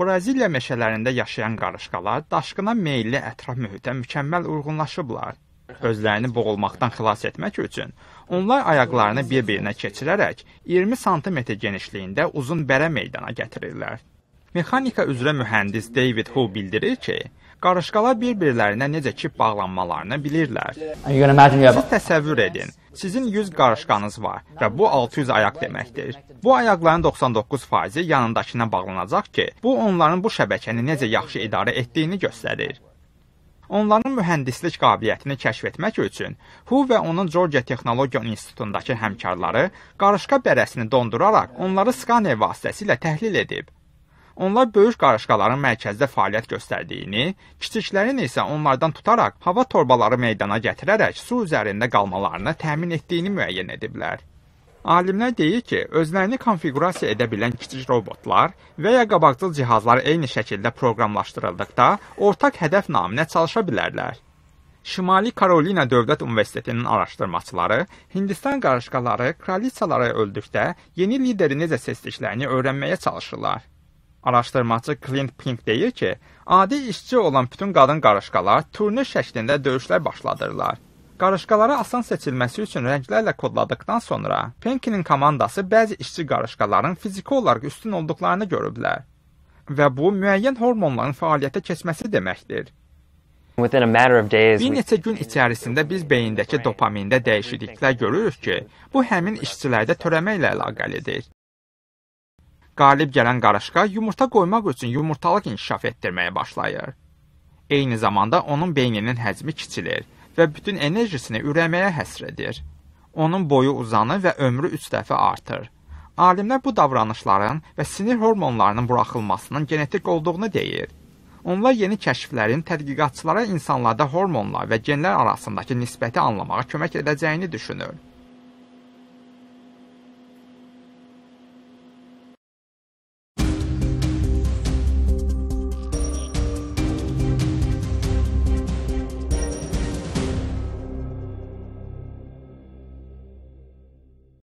Braziliya meşələrində yaşayan qarışqalar daşqına meylli ətraf mühitə mükəmməl uyğunlaşıblar. Özlərini boğulmaqdan xilas etmək üçün onlar ayaqlarını bir-birinə keçirərək 20 sm genişliyində uzun bərə meydana gətirirlər. Mexanika üzrə mühəndis David Hu bildirir ki, Qarışqalar bir-birlərinə necə kip bağlanmalarını bilirlər. Siz təsəvvür edin. Sizin 100 qarışqanız var və bu 600 ayaq deməkdir. Bu ayaqların 99%-i yanındakına bağlanacaq ki, bu onların bu şəbəkəni necə yaxşı idarə etdiyini göstərir. Onların mühəndislik qabiliyyətini kəşf etmək üçün Hu və onun Georgia Texnologiya İnstitutundakı həmkarları qarışqa bərəsini donduraraq onları skaner vasitəsilə təhlil edib. Onlar böyük qarışqaların mərkəzdə fəaliyyət göstərdiyini, kiçiklərin isə onlardan tutaraq hava torbaları meydana gətirərək su üzərində qalmalarını təmin etdiyini müəyyən ediblər. Alimlər deyir ki, özlərini konfiqurasiya edə bilən kiçik robotlar və ya qabaqcıl cihazlar eyni şəkildə proqramlaşdırıldıqda ortaq hədəf naminə çalışa bilərlər. Şimali Karolina Dövlət Universitetinin araşdırmaçıları Hindistan qarışqaları kraliçaları öldükdə yeni lideri necə seçdiklərini öyrənməyə çalışırlar. Araşdırmaçı Clint Pink deyir ki, adi işçi olan bütün qadın qarışqalar turnir şəklində döyüşlər başladırlar. Qarışqalara asan seçilməsi üçün rənglərlə kodladıkdan sonra Pinkinin komandası bəzi işçi qarışqaların fiziki olaraq üstün olduqlarını görüblər və bu müəyyən hormonların fəaliyyətə keçməsi deməkdir. Bir neçə gün içərisində biz beyindəki dopamində dəyişikliklər görürük ki, bu həmin işçilərdə törəmə ilə əlaqəlidir. Qalib gələn qarışqa yumurta qoymaq üçün yumurtalıq inkişaf etdirməyə başlayır. Eyni zamanda onun beyninin həcmi kiçilir və bütün enerjisini ürəməyə həsr edir. Onun boyu uzanır və ömrü 3 dəfə artır. Alimlər bu davranışların və sinir hormonlarının buraxılmasının genetik olduğunu deyir. Onlar yeni kəşflərin tədqiqatçılara insanlarda hormonlar və genlər arasındakı nisbəti anlamağa kömək edəcəyini düşünür.